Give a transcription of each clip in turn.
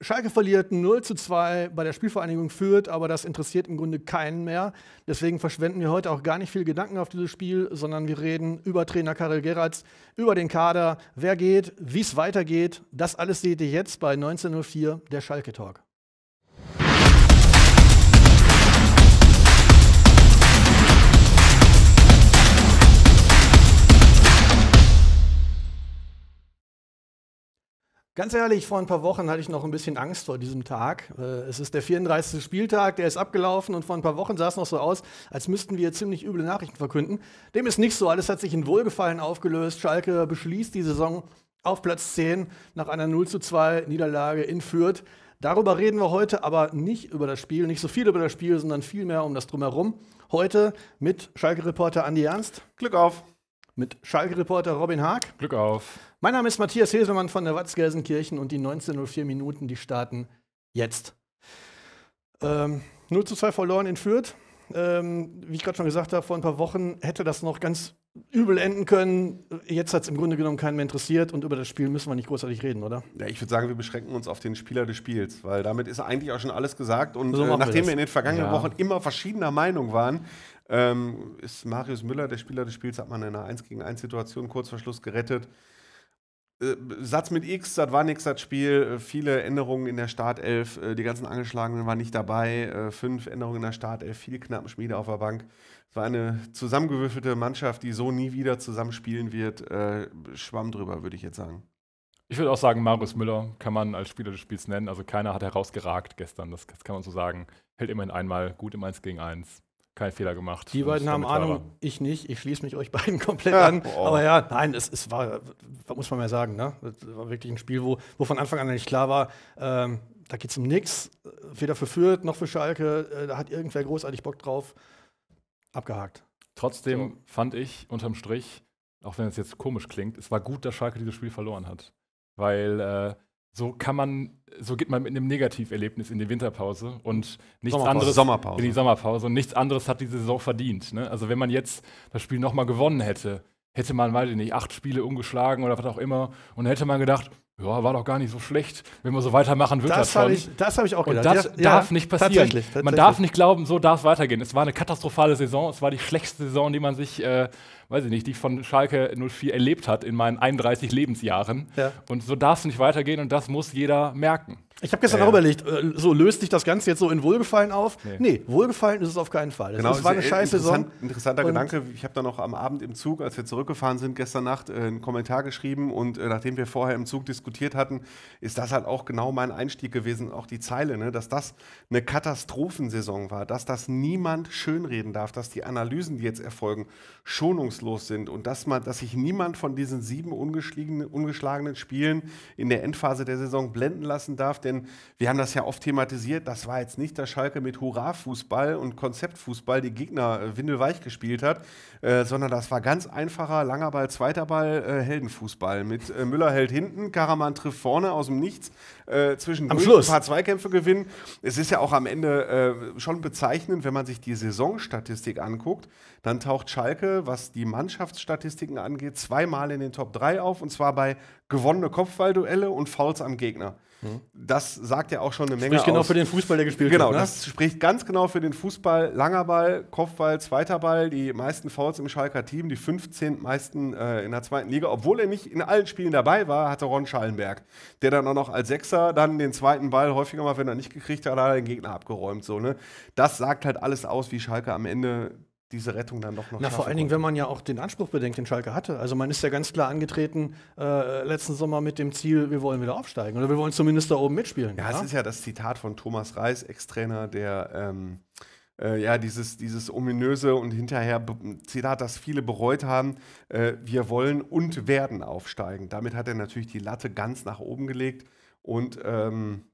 Schalke verliert 0 zu 2 bei der Spielvereinigung führt, aber das interessiert im Grunde keinen mehr. Deswegen verschwenden wir heute auch gar nicht viel Gedanken auf dieses Spiel, sondern wir reden über Trainer Karel Geratz, über den Kader, wer geht, wie es weitergeht. Das alles seht ihr jetzt bei 1904, der Schalke Talk. Ganz ehrlich, vor ein paar Wochen hatte ich noch ein bisschen Angst vor diesem Tag. Äh, es ist der 34. Spieltag, der ist abgelaufen und vor ein paar Wochen sah es noch so aus, als müssten wir ziemlich üble Nachrichten verkünden. Dem ist nicht so, alles hat sich in Wohlgefallen aufgelöst. Schalke beschließt die Saison auf Platz 10 nach einer 0 zu 2 Niederlage in Fürth. Darüber reden wir heute aber nicht über das Spiel, nicht so viel über das Spiel, sondern vielmehr um das Drumherum. Heute mit Schalke-Reporter Andi Ernst. Glück auf. Mit Schalke-Reporter Robin Haag. Glück auf mein Name ist Matthias Hesemann von der Watz Gelsenkirchen und die 19.04 Minuten, die starten jetzt. Ähm, 0 zu 2 verloren in Fürth. Ähm, wie ich gerade schon gesagt habe, vor ein paar Wochen hätte das noch ganz übel enden können. Jetzt hat es im Grunde genommen keinen mehr interessiert und über das Spiel müssen wir nicht großartig reden, oder? Ja, ich würde sagen, wir beschränken uns auf den Spieler des Spiels, weil damit ist eigentlich auch schon alles gesagt. Und so äh, nachdem wir, wir, in den vergangenen ja. Wochen immer verschiedener Meinung waren, ähm, ist Marius Müller, der Spieler des Spiels, hat man in einer 1 gegen 1 Situation kurz vor Schluss gerettet. Äh, Satz mit X, das war nichts, das Spiel. Äh, viele Änderungen in der Startelf. Äh, die ganzen Angeschlagenen waren nicht dabei. Fünf Änderungen in der Startelf, viel knappen Schmiede auf der Bank. Es war eine zusammengewürfelte Mannschaft, die so nie wieder zusammenspielen wird. Schwamm drüber, würde ich jetzt sagen. Ich würde auch sagen, Marius Müller kann man als Spieler des Spiels nennen. Also keiner hat herausgeragt gestern, das kann man so sagen. Hält immerhin einmal gut im 1 gegen 1 keinen Fehler gemacht. Die beiden haben Ahnung, war. ich nicht. Ich schließe mich euch beiden komplett ja, an. Oh. Aber ja, nein, es, es war, muss man mal sagen, ne? Das war wirklich ein Spiel, wo, wo von Anfang an nicht klar war, ähm, da geht es um nichts. Weder für Fürth noch für Schalke. Äh, da hat irgendwer großartig Bock drauf. Abgehakt. Trotzdem so. fand ich unterm Strich, auch wenn es jetzt komisch klingt, es war gut, dass Schalke dieses Spiel verloren hat. Weil äh, so kann man, so geht man mit einem Negativerlebnis in die Winterpause und nichts Sommerpause, anderes Sommerpause. in die Sommerpause und nichts anderes hat die Saison verdient. Ne? Also wenn man jetzt das Spiel nochmal gewonnen hätte, hätte man, weiß ich nicht, acht Spiele umgeschlagen oder was auch immer und hätte man gedacht, ja, war doch gar nicht so schlecht. Wenn wir so weitermachen, wird das, das schon. Ich, das habe ich auch gedacht. Und das ja, darf ja, nicht passieren. Tatsächlich, tatsächlich. Man darf nicht glauben, so darf es weitergehen. Es war eine katastrophale Saison. Es war die schlechteste Saison, die man sich äh, weiß ich nicht, die ich von Schalke 04 erlebt hat in meinen 31 Lebensjahren. Ja. Und so darf es nicht weitergehen und das muss jeder merken. Ich habe gestern ja, auch überlegt, äh, so löst sich das Ganze jetzt so in Wohlgefallen auf? Nee, nee Wohlgefallen ist es auf keinen Fall. Das genau, ist, war eine scheiße interessant, Saison. Interessanter und Gedanke. Ich habe dann noch am Abend im Zug, als wir zurückgefahren sind, gestern Nacht äh, einen Kommentar geschrieben und äh, nachdem wir vorher im Zug diskutiert hatten, ist das halt auch genau mein Einstieg gewesen, auch die Zeile, ne, dass das eine Katastrophensaison war, dass das niemand schönreden darf, dass die Analysen, die jetzt erfolgen, schonungslos sind und dass, man, dass sich niemand von diesen sieben ungeschlagenen Spielen in der Endphase der Saison blenden lassen darf, der denn wir haben das ja oft thematisiert, das war jetzt nicht dass Schalke mit Hurra-Fußball und Konzeptfußball, die Gegner äh, windelweich gespielt hat, äh, sondern das war ganz einfacher, langer Ball, zweiter Ball, äh, Heldenfußball mit äh, Müller hält hinten, Karaman trifft vorne aus dem Nichts, äh, zwischendurch ein paar Zweikämpfe gewinnen. Es ist ja auch am Ende äh, schon bezeichnend, wenn man sich die Saisonstatistik anguckt, dann taucht Schalke, was die Mannschaftsstatistiken angeht, zweimal in den Top 3 auf und zwar bei gewonnene Kopfballduelle und Fouls am Gegner. Das sagt ja auch schon eine Menge. Spricht genau aus. für den Fußball, der gespielt genau, wird. Genau, ne? das spricht ganz genau für den Fußball. Langer Ball, Kopfball, zweiter Ball, die meisten Fouls im Schalker Team, die 15 meisten äh, in der zweiten Liga. Obwohl er nicht in allen Spielen dabei war, hatte Ron Schallenberg, der dann auch noch als Sechser dann den zweiten Ball häufiger mal, wenn er nicht gekriegt hat, hat er den Gegner abgeräumt. So, ne? Das sagt halt alles aus, wie Schalke am Ende diese Rettung dann doch noch. Na, vor allen Dingen, wenn man ja auch den Anspruch bedenkt, den Schalke hatte. Also man ist ja ganz klar angetreten äh, letzten Sommer mit dem Ziel, wir wollen wieder aufsteigen oder wir wollen zumindest da oben mitspielen. Ja, ja? es ist ja das Zitat von Thomas Reis, Ex-Trainer, der ähm, äh, ja dieses, dieses ominöse und hinterher Zitat, das viele bereut haben, äh, wir wollen und werden aufsteigen. Damit hat er natürlich die Latte ganz nach oben gelegt und ähm,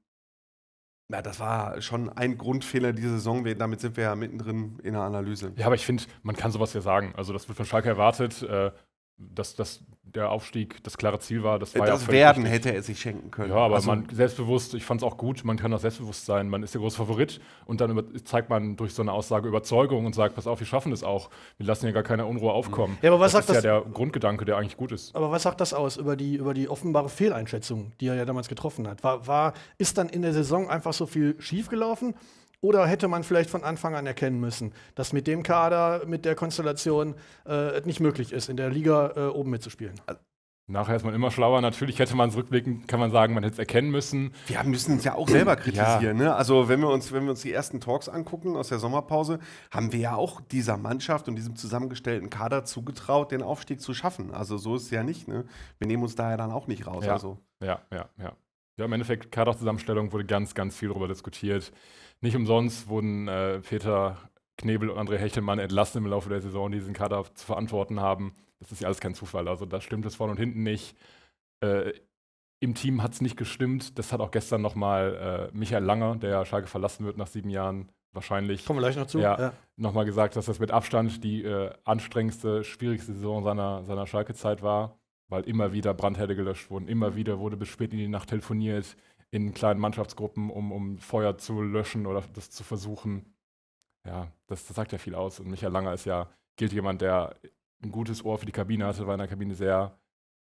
ja, das war schon ein Grundfehler dieser Saison. Wir, damit sind wir ja mittendrin in der Analyse. Ja, aber ich finde, man kann sowas ja sagen. Also, das wird von Schalke erwartet. Äh, dass, dass der Aufstieg das klare Ziel war. Das, war das ja Werden richtig. hätte er sich schenken können. Ja, aber also, man selbstbewusst, ich fand es auch gut, man kann auch selbstbewusst sein, man ist der große Favorit und dann über, zeigt man durch so eine Aussage Überzeugung und sagt, pass auf, wir schaffen das auch. Wir lassen ja gar keine Unruhe aufkommen. Ja, aber was das sagt ist das, ja der Grundgedanke, der eigentlich gut ist. Aber was sagt das aus über die, über die offenbare Fehleinschätzung, die er ja damals getroffen hat? War, war, ist dann in der Saison einfach so viel schiefgelaufen? Oder hätte man vielleicht von Anfang an erkennen müssen, dass mit dem Kader, mit der Konstellation äh, nicht möglich ist, in der Liga äh, oben mitzuspielen? Also, nachher ist man immer schlauer. Natürlich hätte man es rückblickend, kann man sagen, man hätte es erkennen müssen. Wir müssen es ja auch selber kritisieren. Ja. Ne? Also wenn wir, uns, wenn wir uns die ersten Talks angucken aus der Sommerpause, haben wir ja auch dieser Mannschaft und diesem zusammengestellten Kader zugetraut, den Aufstieg zu schaffen. Also so ist es ja nicht. Ne? Wir nehmen uns da ja dann auch nicht raus. Ja, also. ja, ja. ja. Ja, im Endeffekt, Kaderzusammenstellung wurde ganz, ganz viel darüber diskutiert. Nicht umsonst wurden äh, Peter Knebel und André Hechelmann entlassen im Laufe der Saison, die diesen Kader zu verantworten haben. Das ist ja alles kein Zufall. Also da stimmt es vorne und hinten nicht. Äh, Im Team hat es nicht gestimmt. Das hat auch gestern nochmal äh, Michael Langer, der Schalke verlassen wird nach sieben Jahren, wahrscheinlich. Kommen wir gleich noch zu. Ja, ja. Nochmal gesagt, dass das mit Abstand die äh, anstrengendste, schwierigste Saison seiner, seiner Schalke-Zeit war weil immer wieder Brandherde gelöscht wurden, immer mhm. wieder wurde bis spät in die Nacht telefoniert in kleinen Mannschaftsgruppen, um, um Feuer zu löschen oder das zu versuchen. Ja, das, das sagt ja viel aus. Und Michael Langer ist ja, gilt jemand, der ein gutes Ohr für die Kabine hatte, war in der Kabine sehr,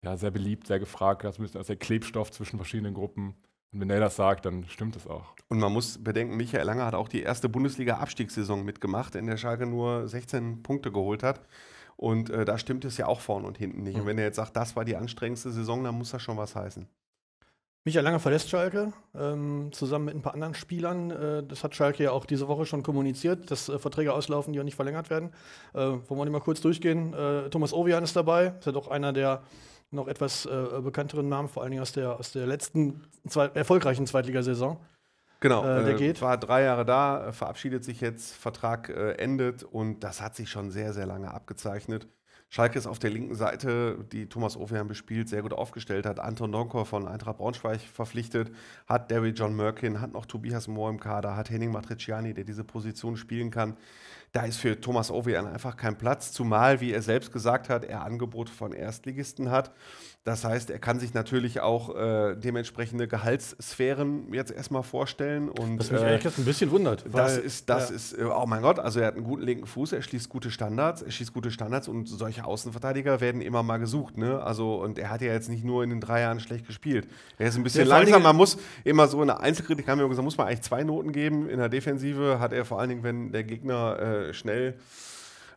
ja, sehr beliebt, sehr gefragt, das ist der Klebstoff zwischen verschiedenen Gruppen. Und wenn er das sagt, dann stimmt es auch. Und man muss bedenken, Michael Langer hat auch die erste Bundesliga-Abstiegssaison mitgemacht, in der Schalke nur 16 Punkte geholt hat. Und äh, da stimmt es ja auch vorne und hinten nicht. Mhm. Und wenn er jetzt sagt, das war die anstrengendste Saison, dann muss das schon was heißen. Michael Lange verlässt Schalke ähm, zusammen mit ein paar anderen Spielern. Äh, das hat Schalke ja auch diese Woche schon kommuniziert, dass äh, Verträge auslaufen, die auch nicht verlängert werden. Äh, wollen wir die mal kurz durchgehen? Äh, Thomas Ovian ist dabei, ist ja doch einer der noch etwas äh, bekannteren Namen, vor allen Dingen aus der, aus der letzten zwei, erfolgreichen Zweitligasaison. Genau, äh, der äh, geht. War drei Jahre da, äh, verabschiedet sich jetzt, Vertrag äh, endet und das hat sich schon sehr, sehr lange abgezeichnet. Schalke ist auf der linken Seite, die Thomas Ovejan bespielt, sehr gut aufgestellt hat. Anton Donkor von Eintracht Braunschweig verpflichtet, hat Derry John Merkin, hat noch Tobias Mohr im Kader, hat Henning Matriciani, der diese Position spielen kann da ist für Thomas Ovian einfach kein Platz, zumal, wie er selbst gesagt hat, er Angebote von Erstligisten hat. Das heißt, er kann sich natürlich auch äh, dementsprechende Gehaltssphären jetzt erstmal vorstellen. Und, was mich äh, ehrlich gesagt ein bisschen wundert. das ist, das ja. ist, äh, oh mein Gott, also er hat einen guten linken Fuß, er schließt gute Standards, er schießt gute Standards und solche Außenverteidiger werden immer mal gesucht. Ne? Also, und er hat ja jetzt nicht nur in den drei Jahren schlecht gespielt. Er ist ein bisschen ja, langsam, man muss immer so eine Einzelkritik, haben wir gesagt, muss man eigentlich zwei Noten geben. In der Defensive hat er vor allen Dingen, wenn der Gegner äh, äh, schnell.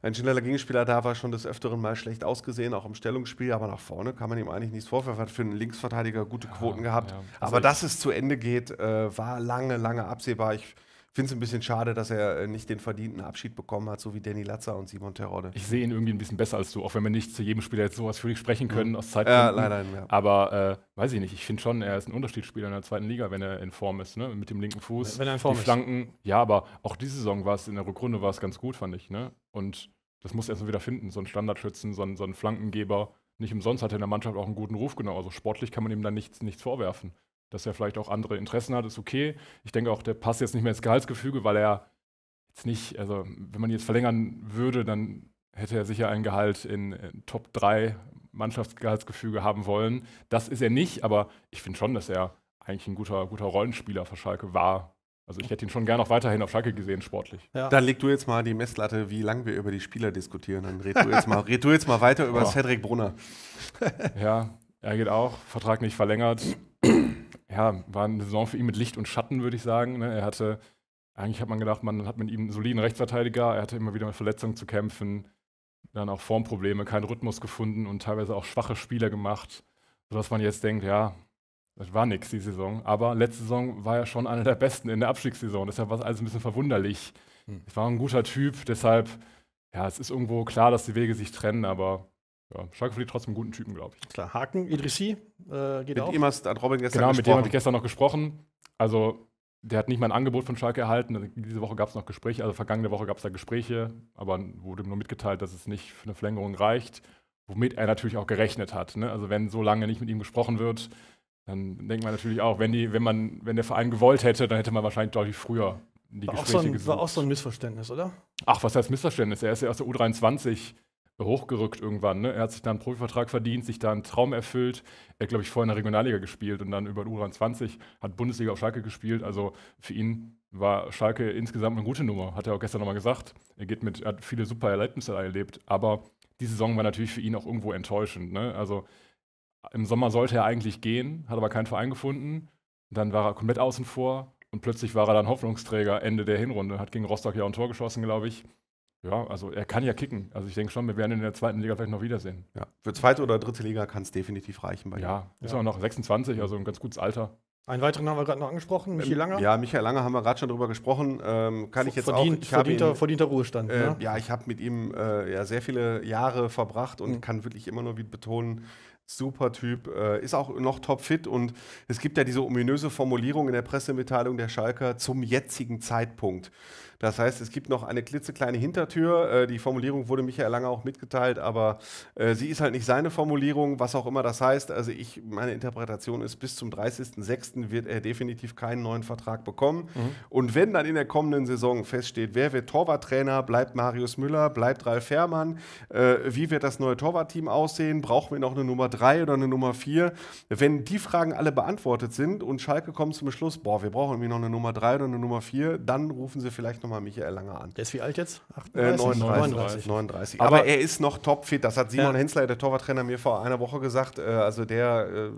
Ein schneller Gegenspieler da war schon des Öfteren mal schlecht ausgesehen, auch im Stellungsspiel, aber nach vorne kann man ihm eigentlich nichts vorwerfen. Hat für einen Linksverteidiger gute Quoten ja, gehabt. Ja. Also aber dass es zu Ende geht, äh, war lange, lange absehbar. Ich finde es ein bisschen schade, dass er äh, nicht den verdienten Abschied bekommen hat, so wie Danny Latzer und Simon Terodde. Ich sehe ihn irgendwie ein bisschen besser als du, auch wenn wir nicht zu jedem Spieler jetzt sowas für dich sprechen können mhm. aus Zeitgründen. Ja, leider, ja. Aber äh, weiß ich nicht, ich finde schon, er ist ein Unterschiedsspieler in der zweiten Liga, wenn er in Form ist, ne? mit dem linken Fuß. Wenn er in Form die ist. Flanken, ja, aber auch diese Saison war es, in der Rückrunde war es ganz gut, fand ich. Ne? Und das muss er erst mal wieder finden, so ein Standardschützen, so ein, so einen Flankengeber. Nicht umsonst hat er in der Mannschaft auch einen guten Ruf, genau. Also sportlich kann man ihm da nichts, nichts vorwerfen dass er vielleicht auch andere Interessen hat, ist okay. Ich denke auch, der passt jetzt nicht mehr ins Gehaltsgefüge, weil er jetzt nicht, also wenn man ihn jetzt verlängern würde, dann hätte er sicher ein Gehalt in, in Top 3 Mannschaftsgehaltsgefüge haben wollen. Das ist er nicht, aber ich finde schon, dass er eigentlich ein guter, guter Rollenspieler für Schalke war. Also ich hätte ihn schon gerne noch weiterhin auf Schalke gesehen, sportlich. Ja. Dann leg du jetzt mal die Messlatte, wie lange wir über die Spieler diskutieren. Dann red du jetzt mal, red du jetzt mal weiter über oh. Cedric Brunner. ja, er geht auch, Vertrag nicht verlängert ja, war eine Saison für ihn mit Licht und Schatten, würde ich sagen. Ne? Er hatte, eigentlich hat man gedacht, man hat mit ihm einen soliden Rechtsverteidiger, er hatte immer wieder mit Verletzungen zu kämpfen, dann auch Formprobleme, keinen Rhythmus gefunden und teilweise auch schwache Spieler gemacht, sodass man jetzt denkt, ja, das war nix die Saison. Aber letzte Saison war er schon einer der besten in der Abstiegssaison, deshalb war es alles ein bisschen verwunderlich. Hm. Es war ein guter Typ, deshalb, ja, es ist irgendwo klar, dass die Wege sich trennen, aber ja, Schalke verliert trotzdem einen guten Typen, glaube ich. Klar, Haken, Idrissi äh, geht mit auch. Mit ihm hast hat Robin gestern genau, gesprochen. Genau, mit dem habe ich gestern noch gesprochen. Also, der hat nicht mal ein Angebot von Schalke erhalten. Diese Woche gab es noch Gespräche, also vergangene Woche gab es da Gespräche, aber wurde ihm nur mitgeteilt, dass es nicht für eine Verlängerung reicht, womit er natürlich auch gerechnet hat. Ne? Also, wenn so lange nicht mit ihm gesprochen wird, dann denkt man natürlich auch, wenn, die, wenn, man, wenn der Verein gewollt hätte, dann hätte man wahrscheinlich deutlich früher die war Gespräche auch so ein, gesucht. War auch so ein Missverständnis, oder? Ach, was heißt Missverständnis? Er ist ja aus der U23 hochgerückt irgendwann. Ne? Er hat sich da einen Profivertrag verdient, sich da einen Traum erfüllt. Er hat, glaube ich, vorher in der Regionalliga gespielt und dann über den 20 hat Bundesliga auf Schalke gespielt. Also für ihn war Schalke insgesamt eine gute Nummer, hat er auch gestern nochmal gesagt. Er geht mit, er hat viele super Erlebnisse erlebt, aber die Saison war natürlich für ihn auch irgendwo enttäuschend. Ne? Also im Sommer sollte er eigentlich gehen, hat aber keinen Verein gefunden. Dann war er komplett außen vor und plötzlich war er dann Hoffnungsträger Ende der Hinrunde, hat gegen Rostock ja ein Tor geschossen, glaube ich. Ja, also er kann ja kicken. Also ich denke schon, wir werden ihn in der zweiten Liga vielleicht noch wiedersehen. Ja, für zweite oder dritte Liga kann es definitiv reichen bei ihm. Ja, ist ja. auch noch 26, also ein ganz gutes Alter. Einen weiteren haben wir gerade noch angesprochen, Michael ähm, Lange. Ja, Michael Lange haben wir gerade schon drüber gesprochen. Ähm, kann ich jetzt verdient, auch. Ich verdienter, ihn, verdienter Ruhestand. Äh, ne? Ja, ich habe mit ihm äh, ja, sehr viele Jahre verbracht und mhm. kann wirklich immer nur wieder betonen, super Typ, äh, ist auch noch topfit und es gibt ja diese ominöse Formulierung in der Pressemitteilung der Schalker zum jetzigen Zeitpunkt. Das heißt, es gibt noch eine klitzekleine Hintertür. Äh, die Formulierung wurde Michael Lange auch mitgeteilt, aber äh, sie ist halt nicht seine Formulierung, was auch immer das heißt. Also ich, meine Interpretation ist, bis zum 30.06. wird er definitiv keinen neuen Vertrag bekommen. Mhm. Und wenn dann in der kommenden Saison feststeht, wer wird Torwarttrainer, bleibt Marius Müller, bleibt Ralf Fährmann, äh, wie wird das neue Torwartteam aussehen, brauchen wir noch eine Nummer 3 oder eine Nummer 4? Wenn die Fragen alle beantwortet sind und Schalke kommt zum Schluss, boah, wir brauchen irgendwie noch eine Nummer 3 oder eine Nummer 4, dann rufen sie vielleicht nochmal mal Michael Langer an. Der ist wie alt jetzt? 38? Äh, 39, 39. 39. Aber, Aber, er ist noch topfit. Das hat Simon ja. Hensler, der Torwarttrainer, mir vor einer Woche gesagt. Äh, also der äh,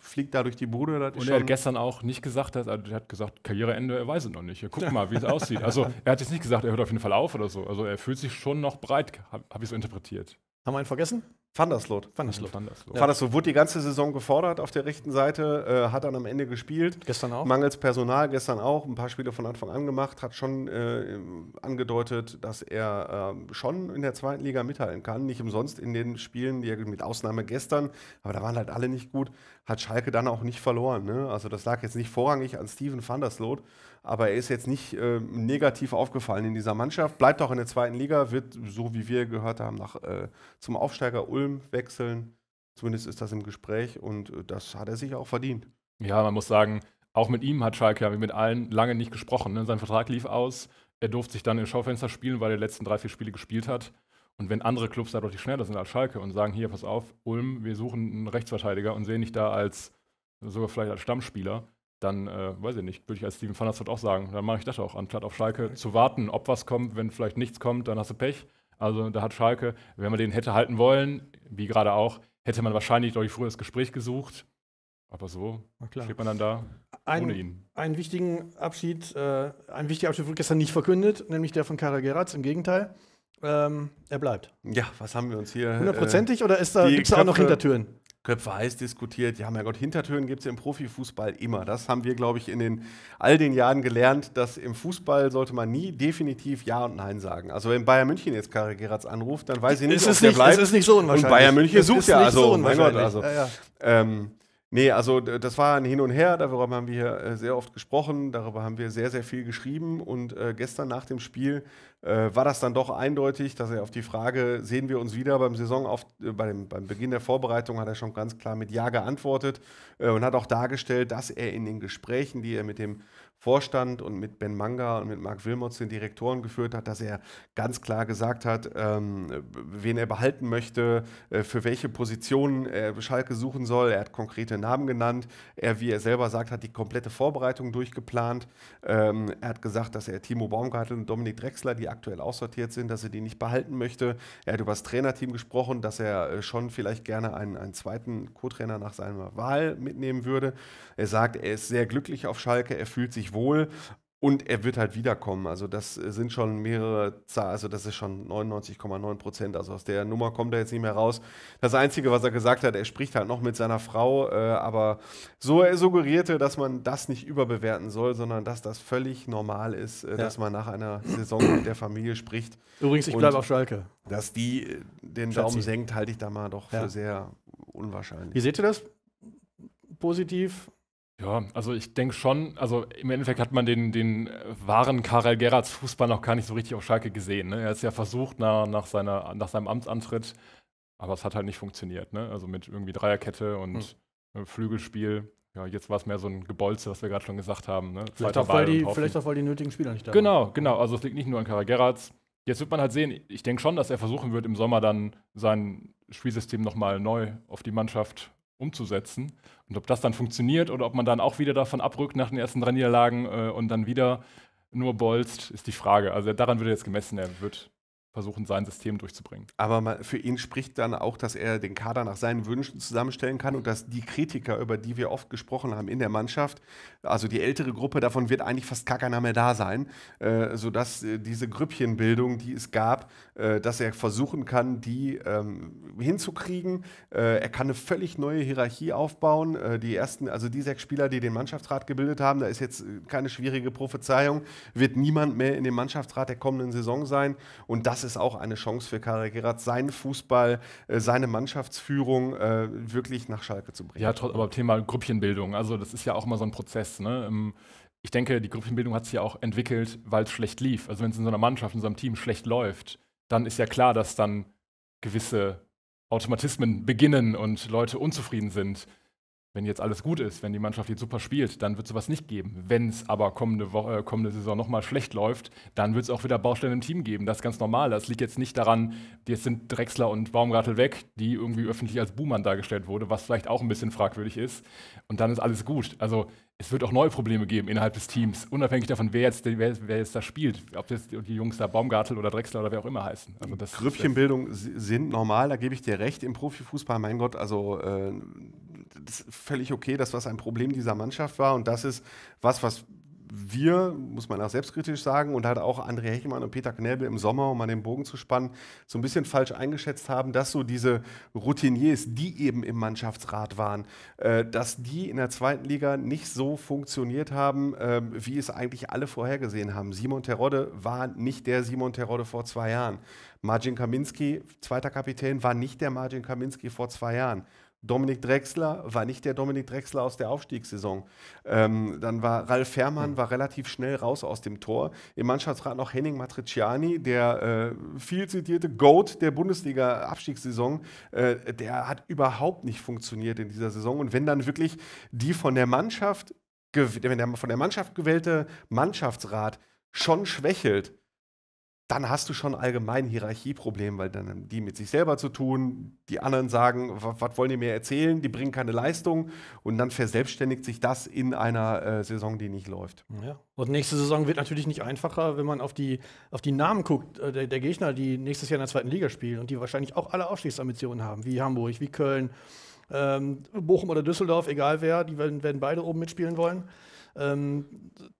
fliegt da durch die Bude. Und er hat gestern auch nicht gesagt, dass, also er hat gesagt, Karriereende, er weiß es noch nicht. Ja, guck mal, wie es aussieht. Also er hat jetzt nicht gesagt, er hört auf jeden Fall auf oder so. Also er fühlt sich schon noch breit, habe hab ich so interpretiert. Haben wir ihn vergessen? Thunderslot. Thunderslot. Thunderslot. Ja. wurde die ganze Saison gefordert auf der rechten Seite, äh, hat dann am Ende gespielt. Gestern auch. Mangels Personal, gestern auch. Ein paar Spiele von Anfang an gemacht, hat schon äh, angedeutet, dass er äh, schon in der zweiten Liga mithalten kann. Nicht umsonst in den Spielen, die er mit Ausnahme gestern, aber da waren halt alle nicht gut, hat Schalke dann auch nicht verloren. Ne? Also das lag jetzt nicht vorrangig an Steven Thunderslot, aber er ist jetzt nicht äh, negativ aufgefallen in dieser Mannschaft. Bleibt auch in der zweiten Liga, wird, so wie wir gehört haben, nach, äh, zum Aufsteiger Ulm wechseln. Zumindest ist das im Gespräch und äh, das hat er sich auch verdient. Ja, man muss sagen, auch mit ihm hat Schalke wie mit allen lange nicht gesprochen. Ne? Sein Vertrag lief aus. Er durfte sich dann im Schaufenster spielen, weil er die letzten drei, vier Spiele gespielt hat. Und wenn andere Clubs da deutlich schneller sind als Schalke und sagen, hier, pass auf, Ulm, wir suchen einen Rechtsverteidiger und sehen dich da als sogar vielleicht als Stammspieler, dann, äh, weiß ich nicht, würde ich als Steven van Hasselt auch sagen, dann mache ich das auch, anstatt auf Schalke okay. zu warten, ob was kommt, wenn vielleicht nichts kommt, dann hast du Pech. Also da hat Schalke, wenn man den hätte halten wollen, wie gerade auch, hätte man wahrscheinlich deutlich früher das Gespräch gesucht. Aber so steht man dann da ein, ohne ihn. Einen wichtigen Abschied, äh, ein wichtiger Abschied wurde gestern nicht verkündet, nämlich der von Kara Geratz, im Gegenteil. Ähm, er bleibt. Ja, was haben wir uns hier? Äh, Hundertprozentig äh, oder ist da, gibt es da auch noch Hintertüren? Köpfe heiß diskutiert. Ja, mein Gott, Hintertönen gibt es im Profifußball immer. Das haben wir, glaube ich, in den, all den Jahren gelernt, dass im Fußball sollte man nie definitiv Ja und Nein sagen. Also wenn Bayern München jetzt Kari Geratz anruft, dann weiß ich nicht, ist ob der nicht, bleibt. Das ist nicht so unwahrscheinlich. Und Bayern München es sucht ja, also, so mein Gott, also. Ja, ja. Ähm, Nee, also das war ein Hin und Her, darüber haben wir äh, sehr oft gesprochen, darüber haben wir sehr, sehr viel geschrieben und äh, gestern nach dem Spiel äh, war das dann doch eindeutig, dass er auf die Frage, sehen wir uns wieder beim Saison, auf, äh, bei dem, beim Beginn der Vorbereitung hat er schon ganz klar mit Ja geantwortet äh, und hat auch dargestellt, dass er in den Gesprächen, die er mit dem Vorstand und mit Ben Manga und mit Mark Wilmots den Direktoren geführt hat, dass er ganz klar gesagt hat, ähm, wen er behalten möchte, äh, für welche Positionen er Schalke suchen soll. Er hat konkrete Namen genannt. Er, wie er selber sagt, hat die komplette Vorbereitung durchgeplant. Ähm, er hat gesagt, dass er Timo Baumgartel und Dominik Drexler, die aktuell aussortiert sind, dass er die nicht behalten möchte. Er hat über das Trainerteam gesprochen, dass er äh, schon vielleicht gerne einen, einen zweiten Co-Trainer nach seiner Wahl mitnehmen würde. Er sagt, er ist sehr glücklich auf Schalke, er fühlt sich wohl und er wird halt wiederkommen. Also das sind schon mehrere Zahlen, also das ist schon 99,9 Prozent. Also aus der Nummer kommt er jetzt nicht mehr raus. Das Einzige, was er gesagt hat, er spricht halt noch mit seiner Frau, äh, aber so er suggerierte, dass man das nicht überbewerten soll, sondern dass das völlig normal ist, äh, ja. dass man nach einer Saison mit der Familie spricht. Übrigens, ich bleibe auf Schalke. Dass die äh, den Schatzi. Daumen senkt, halte ich da mal doch ja. für sehr unwahrscheinlich. Wie seht ihr das? Positiv, ja, also ich denke schon, also im Endeffekt hat man den, den äh, wahren Karel Gerards Fußball noch gar nicht so richtig auf Schalke gesehen. Ne? Er hat es ja versucht nach, nach, seiner, nach seinem Amtsantritt, aber es hat halt nicht funktioniert. Ne? Also mit irgendwie Dreierkette und hm. Äh, Flügelspiel. Ja, jetzt war es mehr so ein Gebolze, was wir gerade schon gesagt haben. Ne? Vielleicht, auch, weil die, vielleicht auch, weil die nötigen Spieler nicht da genau, waren. Genau, genau. Also es liegt nicht nur an Karel Gerards. Jetzt wird man halt sehen, ich denke schon, dass er versuchen wird, im Sommer dann sein Spielsystem nochmal neu auf die Mannschaft umzusetzen. Und ob das dann funktioniert oder ob man dann auch wieder davon abrückt nach den ersten drei Niederlagen äh, und dann wieder nur bolzt, ist die Frage. Also daran wird er jetzt gemessen, er wird versuchen, sein System durchzubringen. Aber man, für ihn spricht dann auch, dass er den Kader nach seinen Wünschen zusammenstellen kann und dass die Kritiker, über die wir oft gesprochen haben in der Mannschaft, also die ältere Gruppe, davon wird eigentlich fast gar keiner mehr da sein, äh, sodass äh, diese Grüppchenbildung, die es gab, äh, dass er versuchen kann, die ähm, hinzukriegen. Äh, er kann eine völlig neue Hierarchie aufbauen. Äh, die ersten, also die sechs Spieler, die den Mannschaftsrat gebildet haben, da ist jetzt äh, keine schwierige Prophezeiung, wird niemand mehr in dem Mannschaftsrat der kommenden Saison sein. Und das das ist auch eine Chance für Karel Gerard, seinen Fußball, äh, seine Mannschaftsführung äh, wirklich nach Schalke zu bringen. Ja, aber Thema Grüppchenbildung, also das ist ja auch immer so ein Prozess. Ne? Ähm, ich denke, die Grüppchenbildung hat sich ja auch entwickelt, weil es schlecht lief. Also wenn es in so einer Mannschaft, in so einem Team schlecht läuft, dann ist ja klar, dass dann gewisse Automatismen beginnen und Leute unzufrieden sind. Wenn jetzt alles gut ist, wenn die Mannschaft jetzt super spielt, dann wird es sowas nicht geben. Wenn es aber kommende, Woche, äh, kommende Saison nochmal schlecht läuft, dann wird es auch wieder Baustellen im Team geben. Das ist ganz normal. Das liegt jetzt nicht daran, jetzt sind Drechsler und Baumgartel weg, die irgendwie öffentlich als Buhmann dargestellt wurde, was vielleicht auch ein bisschen fragwürdig ist. Und dann ist alles gut. Also es wird auch neue Probleme geben innerhalb des Teams, unabhängig davon, wer jetzt, wer, wer jetzt da spielt. Ob jetzt die Jungs da Baumgartel oder Drechsler oder wer auch immer heißen. Also Grüppchenbildung sind normal, da gebe ich dir recht im Profifußball. Mein Gott, also äh, das ist völlig okay, das, was ein Problem dieser Mannschaft war. Und das ist was, was wir, muss man auch selbstkritisch sagen, und halt auch André Hechmann und Peter Knäbel im Sommer, um mal den Bogen zu spannen, so ein bisschen falsch eingeschätzt haben, dass so diese Routiniers, die eben im Mannschaftsrat waren, äh, dass die in der zweiten Liga nicht so funktioniert haben, äh, wie es eigentlich alle vorhergesehen haben. Simon Terodde war nicht der Simon Terodde vor zwei Jahren. Margin Kaminski, zweiter Kapitän, war nicht der Margin Kaminski vor zwei Jahren. Dominik Drexler war nicht der Dominik Drexler aus der Aufstiegssaison. Ähm, dann war Ralf Fährmann war relativ schnell raus aus dem Tor. Im Mannschaftsrat noch Henning Matriciani, der äh, viel zitierte Goat der Bundesliga-Abstiegssaison, äh, der hat überhaupt nicht funktioniert in dieser Saison. Und wenn dann wirklich die von der Mannschaft, wenn der von der Mannschaft gewählte Mannschaftsrat schon schwächelt, dann hast du schon allgemein Hierarchieproblem, weil dann haben die mit sich selber zu tun, die anderen sagen, was wollen die mir erzählen, die bringen keine Leistung und dann verselbstständigt sich das in einer äh, Saison, die nicht läuft. Ja. Und nächste Saison wird natürlich nicht einfacher, wenn man auf die, auf die Namen guckt äh, der, der, Gegner, die nächstes Jahr in der zweiten Liga spielen und die wahrscheinlich auch alle Aufstiegsambitionen haben, wie Hamburg, wie Köln, ähm, Bochum oder Düsseldorf, egal wer, die werden, werden beide oben mitspielen wollen. Ähm,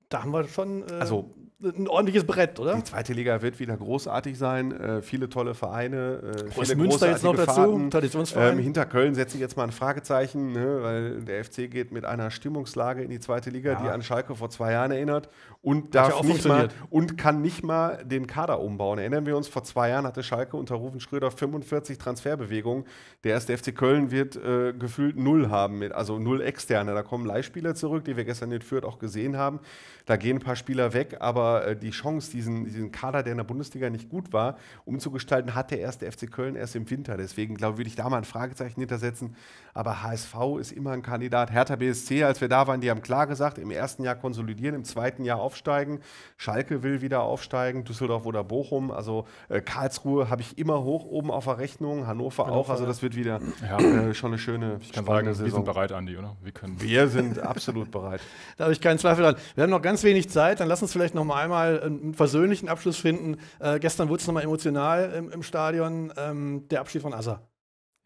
da haben wir schon. Äh, also ein ordentliches Brett, oder? Die zweite Liga wird wieder großartig sein. Äh, viele tolle Vereine. Äh, oh, viele Münster jetzt noch dazu, Traditionsverein. Ähm, hinter Köln setze ich jetzt mal ein Fragezeichen, ne, weil der FC geht mit einer Stimmungslage in die zweite Liga, ja. die an Schalke vor zwei Jahren erinnert und darf ja nicht mal und kann nicht mal den Kader umbauen. Erinnern wir uns, vor zwei Jahren hatte Schalke unter Rufen Schröder 45 Transferbewegungen. Der erste FC Köln wird äh, gefühlt null haben, mit, also null externe. Da kommen Leihspieler zurück, die wir gestern in Fürth auch gesehen haben. Da gehen ein paar Spieler weg, aber äh, die Chance, diesen, diesen Kader, der in der Bundesliga nicht gut war, umzugestalten, hat der erste FC Köln erst im Winter. Deswegen, glaube ich, würde ich da mal ein Fragezeichen hintersetzen. Aber HSV ist immer ein Kandidat. Hertha BSC, als wir da waren, die haben klar gesagt, im ersten Jahr konsolidieren, im zweiten Jahr aufsteigen. Schalke will wieder aufsteigen, Düsseldorf oder Bochum. Also äh, Karlsruhe habe ich immer hoch oben auf der Rechnung, Hannover, Hannover auch. Also das wird wieder ja. äh, schon eine schöne ich kann sagen, Saison. Wir sind bereit, Andi, oder? Wir, können. wir sind absolut bereit. Da habe ich keinen Zweifel dran. Wir haben noch ganz wenig Zeit, dann lass uns vielleicht noch mal einmal einen versöhnlichen Abschluss finden. Äh, gestern wurde es nochmal emotional im, im Stadion, ähm, der Abschied von Assa.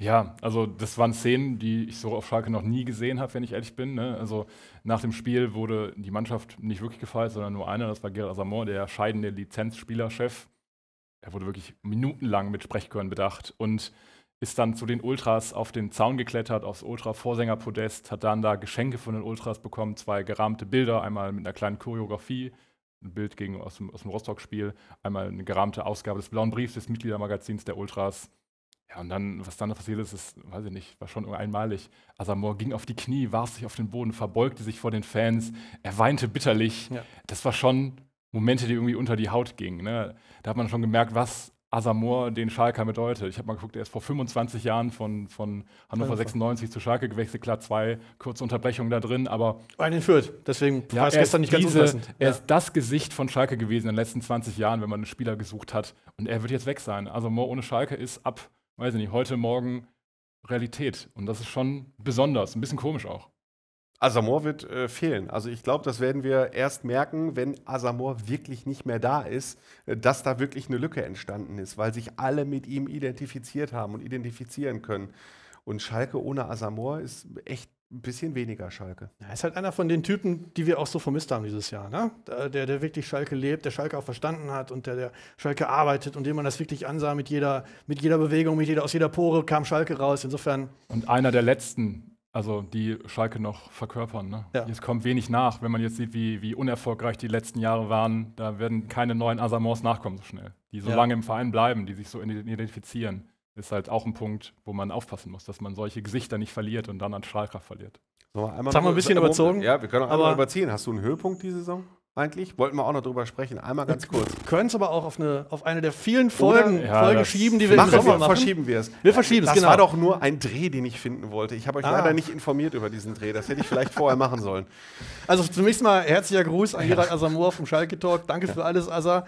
Ja, also das waren Szenen, die ich so auf Schalke noch nie gesehen habe, wenn ich ehrlich bin. Ne? Also nach dem Spiel wurde die Mannschaft nicht wirklich gefeiert, sondern nur einer, das war Gerard Asamoah, der scheidende Lizenzspielerchef. Er wurde wirklich minutenlang mit Sprechchören bedacht und ist dann zu den Ultras auf den Zaun geklettert, aufs Ultra-Vorsängerpodest, hat dann da Geschenke von den Ultras bekommen, zwei gerahmte Bilder, einmal mit einer kleinen Choreografie ein Bild gegen, aus dem, aus dem Rostock-Spiel, einmal eine gerahmte Ausgabe des Blauen Briefs des Mitgliedermagazins der Ultras. Ja, und dann, was dann passiert ist, ist, weiß ich nicht, war schon einmalig. Asamoah ging auf die Knie, warf sich auf den Boden, verbeugte sich vor den Fans, er weinte bitterlich. Ja. Das war schon Momente, die irgendwie unter die Haut gingen. Ne? Da hat man schon gemerkt, was Asamoah den Schalker bedeutet. Ich habe mal geguckt, er ist vor 25 Jahren von, von Hannover 96 zu Schalke gewechselt. Klar, zwei kurze Unterbrechungen da drin, aber. Einen Fürth, deswegen ja, war es gestern nicht ganz diese, unpassend. Er ja. ist das Gesicht von Schalke gewesen in den letzten 20 Jahren, wenn man einen Spieler gesucht hat. Und er wird jetzt weg sein. Asamoah also, ohne Schalke ist ab, weiß ich nicht, heute Morgen Realität. Und das ist schon besonders, ein bisschen komisch auch. Asamor wird äh, fehlen. Also ich glaube, das werden wir erst merken, wenn Asamor wirklich nicht mehr da ist, äh, dass da wirklich eine Lücke entstanden ist, weil sich alle mit ihm identifiziert haben und identifizieren können. Und Schalke ohne Asamor ist echt ein bisschen weniger Schalke. Er ist halt einer von den Typen, die wir auch so vermisst haben dieses Jahr. Ne? Der, der wirklich Schalke lebt, der Schalke auch verstanden hat und der, der Schalke arbeitet und dem man das wirklich ansah mit jeder, mit jeder Bewegung, mit jeder, aus jeder Pore kam Schalke raus. Insofern. Und einer der letzten also die Schalke noch verkörpern. Ne? Ja. Jetzt kommt wenig nach, wenn man jetzt sieht, wie, wie unerfolgreich die letzten Jahre waren. Da werden keine neuen Asamors nachkommen so schnell, die so ja. lange im Verein bleiben, die sich so identifizieren. Ist halt auch ein Punkt, wo man aufpassen muss, dass man solche Gesichter nicht verliert und dann an Strahlkraft verliert. So, einmal Jetzt haben wir ein bisschen überzogen. Ja, wir können auch einmal überziehen. Hast du einen Höhepunkt diese Saison? eigentlich. Wollten wir auch noch drüber sprechen. Einmal ganz kurz. Wir Können es aber auch auf eine, auf eine der vielen Folgen, ja, Folgen schieben, die wir machen, im Sommer machen. verschieben wir es. Wir verschieben es, Das genau. war doch nur ein Dreh, den ich finden wollte. Ich habe euch ah. leider nicht informiert über diesen Dreh. Das hätte ich vielleicht vorher machen sollen. Also zunächst mal herzlicher Gruß an Gerald Asamoah vom Schalke Talk. Danke ja. für alles, Asa.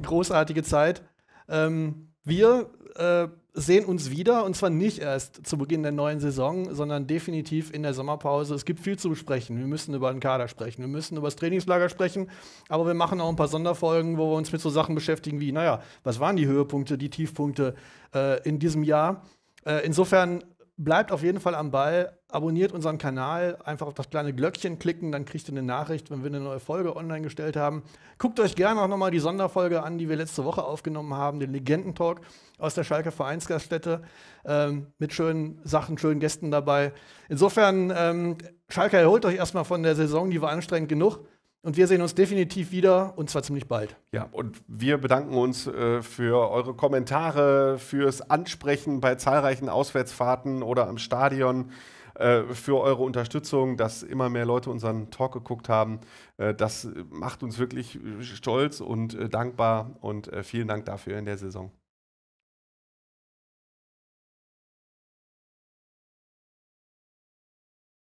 Großartige Zeit. Ähm, wir äh, sehen uns wieder und zwar nicht erst zu Beginn der neuen Saison, sondern definitiv in der Sommerpause. Es gibt viel zu besprechen. Wir müssen über den Kader sprechen, wir müssen über das Trainingslager sprechen, aber wir machen auch ein paar Sonderfolgen, wo wir uns mit so Sachen beschäftigen wie, naja, was waren die Höhepunkte, die Tiefpunkte äh, in diesem Jahr? Äh, insofern bleibt auf jeden Fall am Ball, abonniert unseren Kanal, einfach auf das kleine Glöckchen klicken, dann kriegt ihr eine Nachricht, wenn wir eine neue Folge online gestellt haben. Guckt euch gerne auch nochmal die Sonderfolge an, die wir letzte Woche aufgenommen haben, den Legendentalk aus der Schalke Vereinsgaststätte, ähm, mit schönen Sachen, schönen Gästen dabei. Insofern, ähm, Schalke erholt euch erstmal von der Saison, die war anstrengend genug. Und wir sehen uns definitiv wieder und zwar ziemlich bald. Ja, und wir bedanken uns äh, für eure Kommentare, fürs Ansprechen bei zahlreichen Auswärtsfahrten oder am Stadion, äh, für eure Unterstützung, dass immer mehr Leute unseren Talk geguckt haben. Äh, das macht uns wirklich äh, stolz und äh, dankbar und äh, vielen Dank dafür in der Saison.